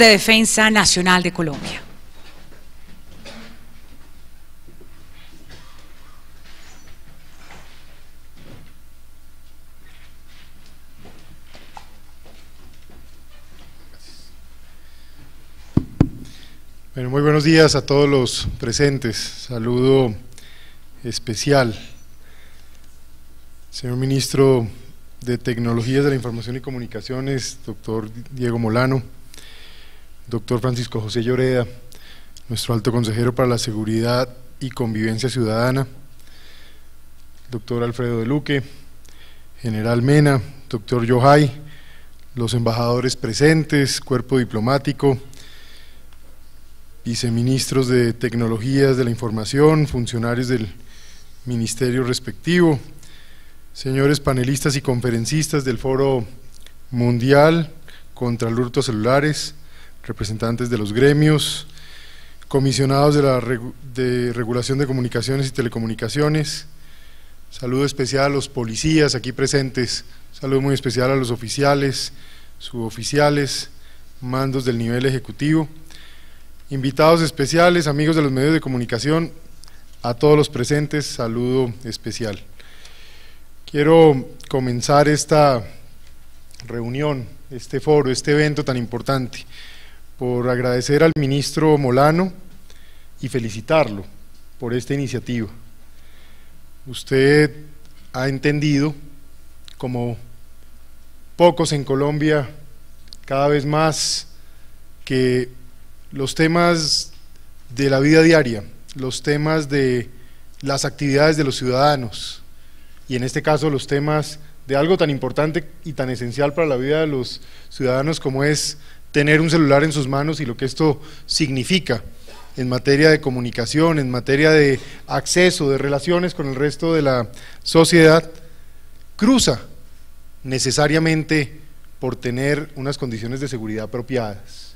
de Defensa Nacional de Colombia. Bueno, muy buenos días a todos los presentes. Saludo especial. Señor ministro de Tecnologías de la Información y Comunicaciones, doctor Diego Molano doctor Francisco José Lloreda, nuestro alto consejero para la seguridad y convivencia ciudadana, doctor Alfredo de Luque, general Mena, doctor Yohai, los embajadores presentes, cuerpo diplomático, viceministros de Tecnologías de la Información, funcionarios del ministerio respectivo, señores panelistas y conferencistas del Foro Mundial contra el Hurto Celulares, representantes de los gremios, comisionados de la de Regulación de Comunicaciones y Telecomunicaciones, saludo especial a los policías aquí presentes, saludo muy especial a los oficiales, suboficiales, mandos del nivel ejecutivo, invitados especiales, amigos de los medios de comunicación, a todos los presentes, saludo especial. Quiero comenzar esta reunión, este foro, este evento tan importante por agradecer al ministro Molano y felicitarlo por esta iniciativa. Usted ha entendido, como pocos en Colombia, cada vez más, que los temas de la vida diaria, los temas de las actividades de los ciudadanos y en este caso los temas de algo tan importante y tan esencial para la vida de los ciudadanos como es tener un celular en sus manos y lo que esto significa en materia de comunicación, en materia de acceso, de relaciones con el resto de la sociedad, cruza necesariamente por tener unas condiciones de seguridad apropiadas.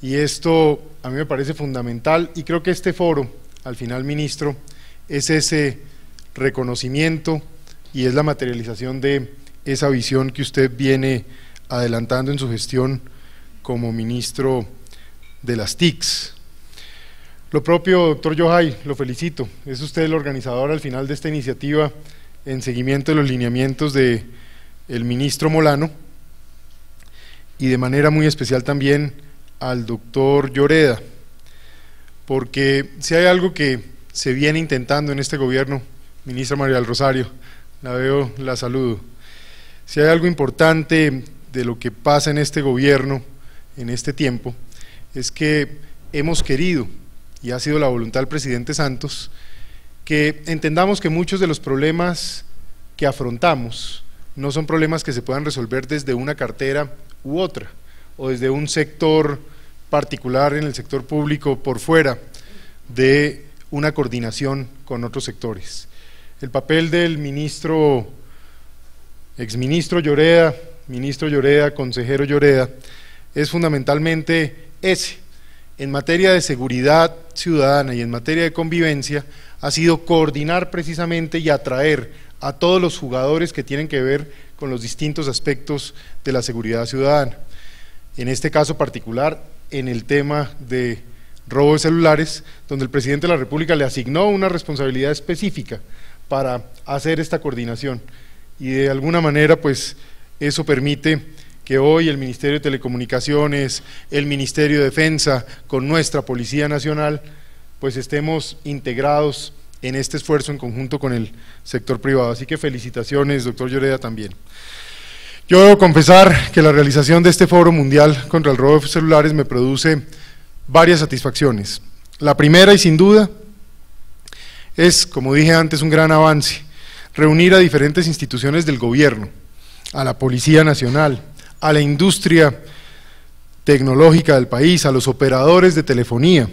Y esto a mí me parece fundamental y creo que este foro, al final, ministro, es ese reconocimiento y es la materialización de esa visión que usted viene adelantando en su gestión como ministro de las TICs. Lo propio, doctor Yohai, lo felicito. Es usted el organizador al final de esta iniciativa en seguimiento de los lineamientos del el ministro Molano y de manera muy especial también al doctor Lloreda, porque si hay algo que se viene intentando en este gobierno, ministra María del Rosario, la veo, la saludo, si hay algo importante de lo que pasa en este gobierno, en este tiempo, es que hemos querido, y ha sido la voluntad del presidente Santos, que entendamos que muchos de los problemas que afrontamos no son problemas que se puedan resolver desde una cartera u otra, o desde un sector particular en el sector público por fuera de una coordinación con otros sectores. El papel del ministro, exministro Llorea, ministro Lloreda, consejero Lloreda, es fundamentalmente ese. En materia de seguridad ciudadana y en materia de convivencia, ha sido coordinar precisamente y atraer a todos los jugadores que tienen que ver con los distintos aspectos de la seguridad ciudadana. En este caso particular, en el tema de robo de celulares, donde el presidente de la República le asignó una responsabilidad específica para hacer esta coordinación y de alguna manera pues eso permite que hoy el Ministerio de Telecomunicaciones, el Ministerio de Defensa, con nuestra Policía Nacional, pues estemos integrados en este esfuerzo en conjunto con el sector privado. Así que felicitaciones, doctor Lloreda, también. Yo debo confesar que la realización de este foro mundial contra el robo de celulares me produce varias satisfacciones. La primera y sin duda es, como dije antes, un gran avance, reunir a diferentes instituciones del gobierno a la Policía Nacional, a la industria tecnológica del país, a los operadores de telefonía,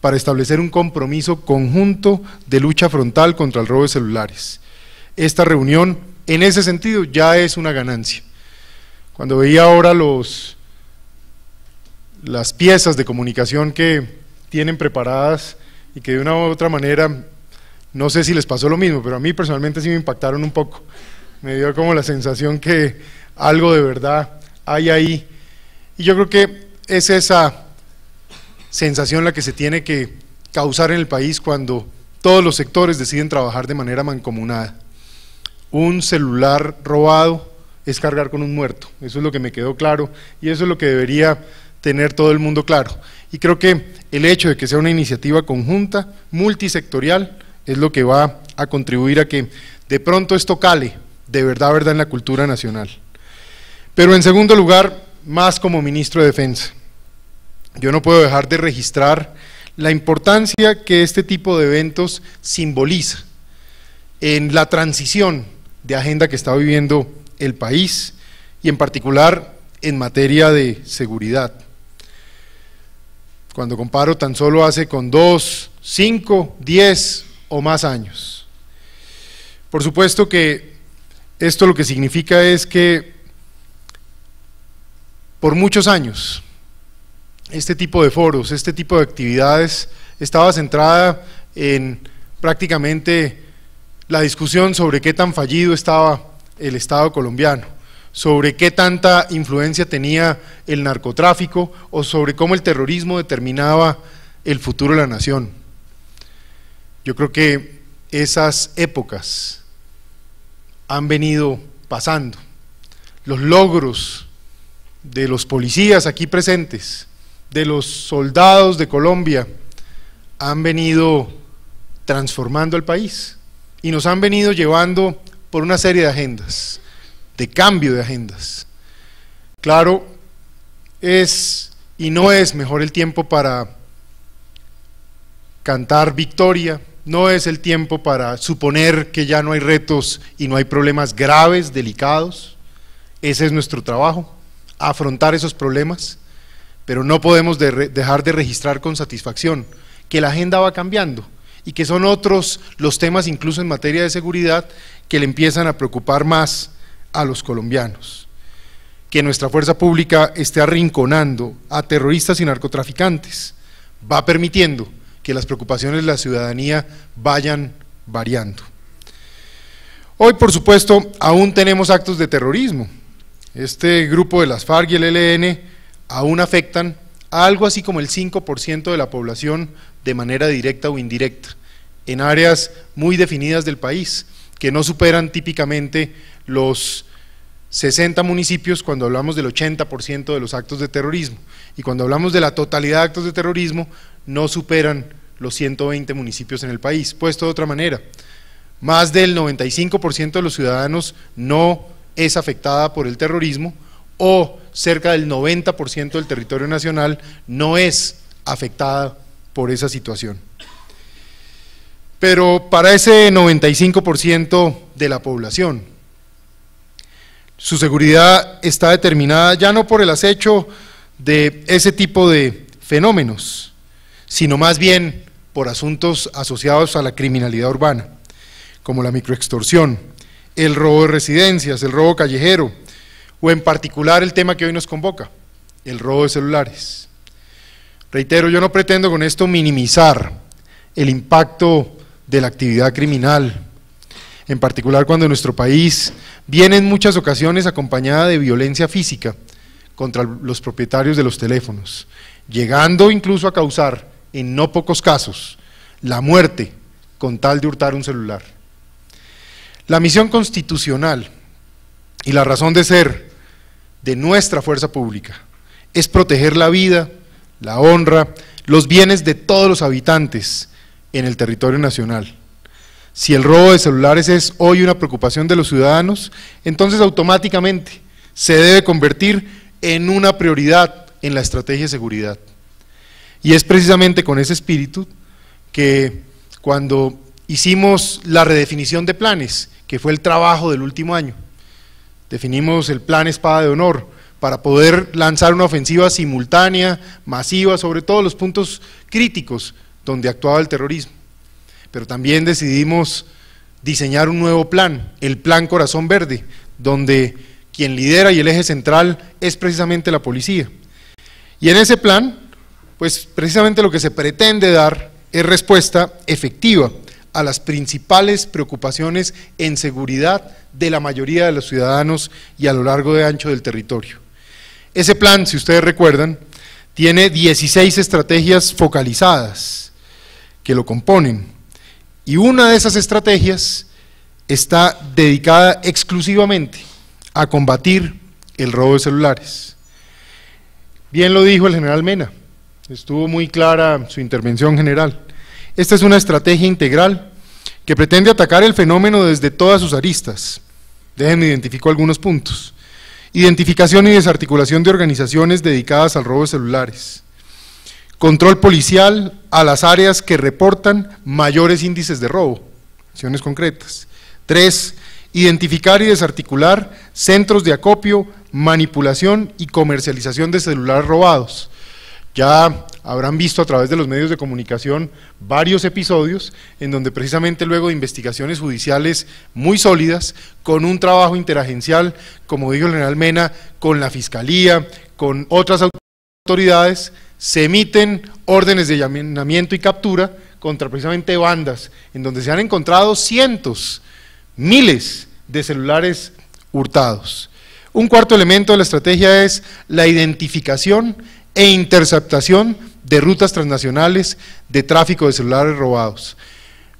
para establecer un compromiso conjunto de lucha frontal contra el robo de celulares. Esta reunión, en ese sentido, ya es una ganancia. Cuando veía ahora los, las piezas de comunicación que tienen preparadas y que de una u otra manera, no sé si les pasó lo mismo, pero a mí personalmente sí me impactaron un poco me dio como la sensación que algo de verdad hay ahí. Y yo creo que es esa sensación la que se tiene que causar en el país cuando todos los sectores deciden trabajar de manera mancomunada. Un celular robado es cargar con un muerto, eso es lo que me quedó claro y eso es lo que debería tener todo el mundo claro. Y creo que el hecho de que sea una iniciativa conjunta, multisectorial, es lo que va a contribuir a que de pronto esto cale de verdad, verdad en la cultura nacional. Pero en segundo lugar, más como ministro de Defensa. Yo no puedo dejar de registrar la importancia que este tipo de eventos simboliza en la transición de agenda que está viviendo el país y en particular en materia de seguridad. Cuando comparo tan solo hace con dos, cinco, diez o más años. Por supuesto que esto lo que significa es que por muchos años este tipo de foros, este tipo de actividades estaba centrada en prácticamente la discusión sobre qué tan fallido estaba el Estado colombiano, sobre qué tanta influencia tenía el narcotráfico o sobre cómo el terrorismo determinaba el futuro de la nación. Yo creo que esas épocas han venido pasando, los logros de los policías aquí presentes, de los soldados de Colombia, han venido transformando el país y nos han venido llevando por una serie de agendas, de cambio de agendas. Claro, es y no es mejor el tiempo para cantar victoria, no es el tiempo para suponer que ya no hay retos y no hay problemas graves, delicados. Ese es nuestro trabajo, afrontar esos problemas, pero no podemos dejar de registrar con satisfacción que la agenda va cambiando y que son otros los temas, incluso en materia de seguridad, que le empiezan a preocupar más a los colombianos. Que nuestra fuerza pública esté arrinconando a terroristas y narcotraficantes va permitiendo que las preocupaciones de la ciudadanía vayan variando. Hoy, por supuesto, aún tenemos actos de terrorismo. Este grupo de las FARC y el ELN aún afectan algo así como el 5% de la población de manera directa o indirecta, en áreas muy definidas del país, que no superan típicamente los 60 municipios cuando hablamos del 80% de los actos de terrorismo. Y cuando hablamos de la totalidad de actos de terrorismo, no superan los 120 municipios en el país. Puesto de otra manera, más del 95% de los ciudadanos no es afectada por el terrorismo o cerca del 90% del territorio nacional no es afectada por esa situación. Pero para ese 95% de la población, su seguridad está determinada ya no por el acecho de ese tipo de fenómenos, sino más bien por asuntos asociados a la criminalidad urbana, como la microextorsión, el robo de residencias, el robo callejero, o en particular el tema que hoy nos convoca, el robo de celulares. Reitero, yo no pretendo con esto minimizar el impacto de la actividad criminal, en particular cuando nuestro país viene en muchas ocasiones acompañada de violencia física contra los propietarios de los teléfonos, llegando incluso a causar en no pocos casos, la muerte con tal de hurtar un celular. La misión constitucional y la razón de ser de nuestra fuerza pública es proteger la vida, la honra, los bienes de todos los habitantes en el territorio nacional. Si el robo de celulares es hoy una preocupación de los ciudadanos, entonces automáticamente se debe convertir en una prioridad en la estrategia de seguridad. Y es precisamente con ese espíritu que cuando hicimos la redefinición de planes, que fue el trabajo del último año, definimos el plan Espada de Honor para poder lanzar una ofensiva simultánea, masiva, sobre todos los puntos críticos donde actuaba el terrorismo. Pero también decidimos diseñar un nuevo plan, el Plan Corazón Verde, donde quien lidera y el eje central es precisamente la policía. Y en ese plan pues precisamente lo que se pretende dar es respuesta efectiva a las principales preocupaciones en seguridad de la mayoría de los ciudadanos y a lo largo de ancho del territorio. Ese plan, si ustedes recuerdan, tiene 16 estrategias focalizadas que lo componen. Y una de esas estrategias está dedicada exclusivamente a combatir el robo de celulares. Bien lo dijo el general Mena, Estuvo muy clara su intervención general. Esta es una estrategia integral que pretende atacar el fenómeno desde todas sus aristas. Déjenme identificar algunos puntos. Identificación y desarticulación de organizaciones dedicadas al robo de celulares. Control policial a las áreas que reportan mayores índices de robo. Acciones concretas. Tres, identificar y desarticular centros de acopio, manipulación y comercialización de celulares robados. Ya habrán visto a través de los medios de comunicación varios episodios en donde precisamente luego de investigaciones judiciales muy sólidas, con un trabajo interagencial, como dijo el general Mena, con la Fiscalía, con otras autoridades, se emiten órdenes de llamamiento y captura contra precisamente bandas, en donde se han encontrado cientos, miles de celulares hurtados. Un cuarto elemento de la estrategia es la identificación e interceptación de rutas transnacionales de tráfico de celulares robados.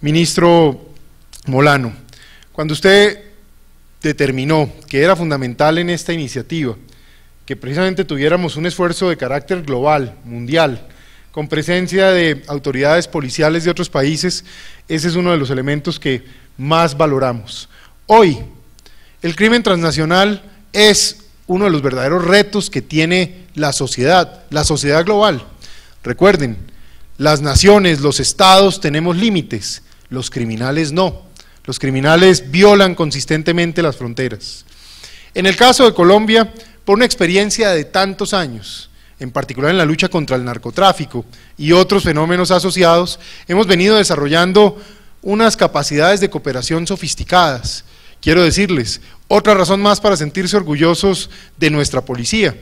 Ministro Molano, cuando usted determinó que era fundamental en esta iniciativa que precisamente tuviéramos un esfuerzo de carácter global, mundial, con presencia de autoridades policiales de otros países, ese es uno de los elementos que más valoramos. Hoy, el crimen transnacional es uno de los verdaderos retos que tiene la sociedad, la sociedad global. Recuerden, las naciones, los estados tenemos límites, los criminales no. Los criminales violan consistentemente las fronteras. En el caso de Colombia, por una experiencia de tantos años, en particular en la lucha contra el narcotráfico y otros fenómenos asociados, hemos venido desarrollando unas capacidades de cooperación sofisticadas Quiero decirles, otra razón más para sentirse orgullosos de nuestra policía.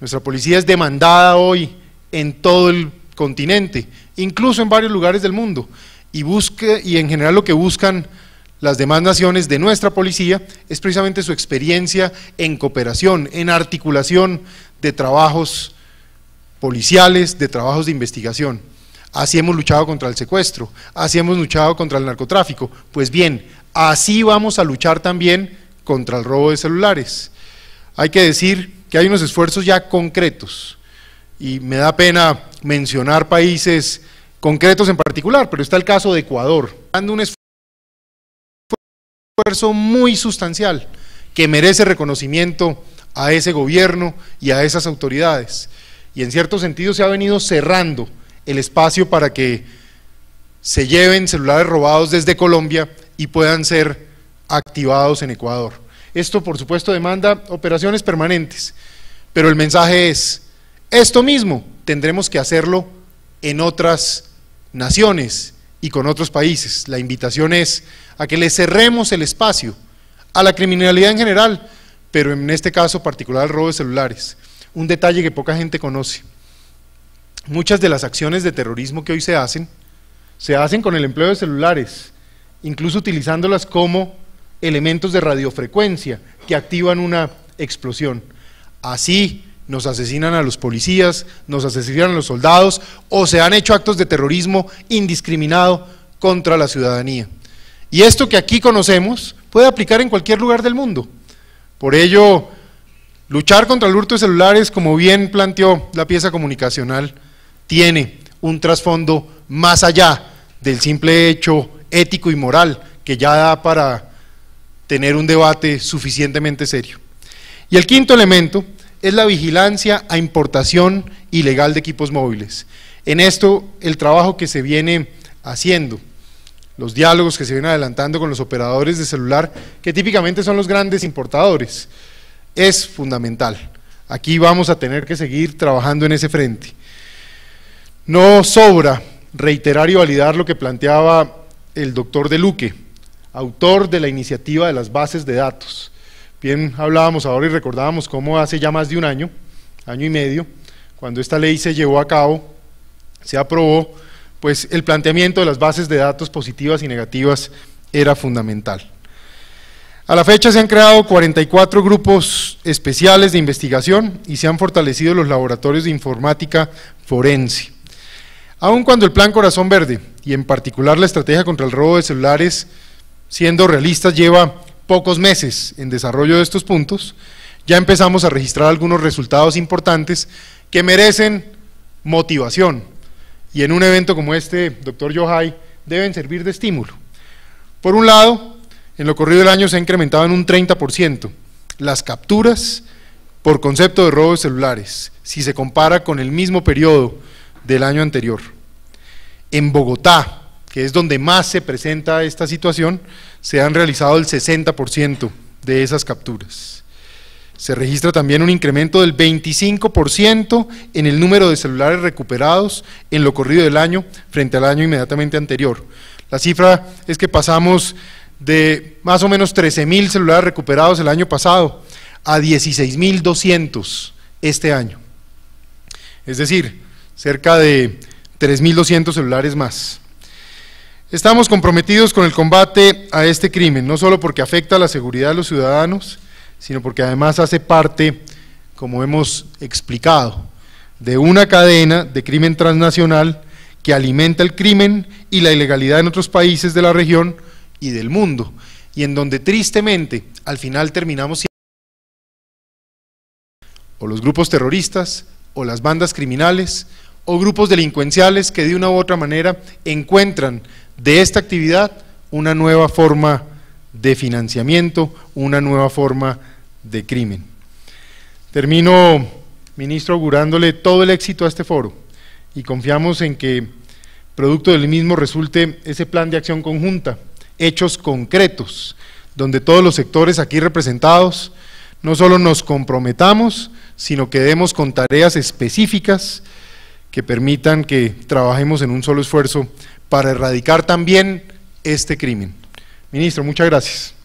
Nuestra policía es demandada hoy en todo el continente, incluso en varios lugares del mundo. Y, busque, y en general lo que buscan las demás naciones de nuestra policía es precisamente su experiencia en cooperación, en articulación de trabajos policiales, de trabajos de investigación. Así hemos luchado contra el secuestro, así hemos luchado contra el narcotráfico. Pues bien, Así vamos a luchar también contra el robo de celulares. Hay que decir que hay unos esfuerzos ya concretos y me da pena mencionar países concretos en particular, pero está el caso de Ecuador, dando un esfuerzo muy sustancial que merece reconocimiento a ese gobierno y a esas autoridades. Y en cierto sentido se ha venido cerrando el espacio para que se lleven celulares robados desde Colombia y puedan ser activados en Ecuador. Esto, por supuesto, demanda operaciones permanentes, pero el mensaje es, esto mismo tendremos que hacerlo en otras naciones y con otros países. La invitación es a que le cerremos el espacio a la criminalidad en general, pero en este caso particular al robo de celulares. Un detalle que poca gente conoce. Muchas de las acciones de terrorismo que hoy se hacen, se hacen con el empleo de celulares incluso utilizándolas como elementos de radiofrecuencia que activan una explosión. Así nos asesinan a los policías, nos asesinan a los soldados o se han hecho actos de terrorismo indiscriminado contra la ciudadanía. Y esto que aquí conocemos puede aplicar en cualquier lugar del mundo. Por ello, luchar contra el hurto de celulares, como bien planteó la pieza comunicacional, tiene un trasfondo más allá del simple hecho ético y moral, que ya da para tener un debate suficientemente serio. Y el quinto elemento es la vigilancia a importación ilegal de equipos móviles. En esto, el trabajo que se viene haciendo, los diálogos que se vienen adelantando con los operadores de celular, que típicamente son los grandes importadores, es fundamental. Aquí vamos a tener que seguir trabajando en ese frente. No sobra reiterar y validar lo que planteaba el doctor De Luque, autor de la iniciativa de las bases de datos. Bien, hablábamos ahora y recordábamos cómo hace ya más de un año, año y medio, cuando esta ley se llevó a cabo, se aprobó, pues el planteamiento de las bases de datos positivas y negativas era fundamental. A la fecha se han creado 44 grupos especiales de investigación y se han fortalecido los laboratorios de informática forense. Aun cuando el Plan Corazón Verde, y en particular la estrategia contra el robo de celulares, siendo realistas, lleva pocos meses en desarrollo de estos puntos, ya empezamos a registrar algunos resultados importantes que merecen motivación. Y en un evento como este, doctor Yohai, deben servir de estímulo. Por un lado, en lo corrido del año se ha incrementado en un 30% las capturas por concepto de robo de celulares, si se compara con el mismo periodo del año anterior. En Bogotá, que es donde más se presenta esta situación, se han realizado el 60% de esas capturas. Se registra también un incremento del 25% en el número de celulares recuperados en lo corrido del año frente al año inmediatamente anterior. La cifra es que pasamos de más o menos 13.000 celulares recuperados el año pasado a 16.200 este año. Es decir, cerca de 3.200 celulares más. Estamos comprometidos con el combate a este crimen, no solo porque afecta a la seguridad de los ciudadanos, sino porque además hace parte, como hemos explicado, de una cadena de crimen transnacional que alimenta el crimen y la ilegalidad en otros países de la región y del mundo, y en donde tristemente al final terminamos siendo o los grupos terroristas, o las bandas criminales, o grupos delincuenciales que de una u otra manera encuentran de esta actividad una nueva forma de financiamiento, una nueva forma de crimen. Termino, ministro, augurándole todo el éxito a este foro y confiamos en que producto del mismo resulte ese plan de acción conjunta, hechos concretos, donde todos los sectores aquí representados no solo nos comprometamos, sino que demos con tareas específicas que permitan que trabajemos en un solo esfuerzo para erradicar también este crimen. Ministro, muchas gracias.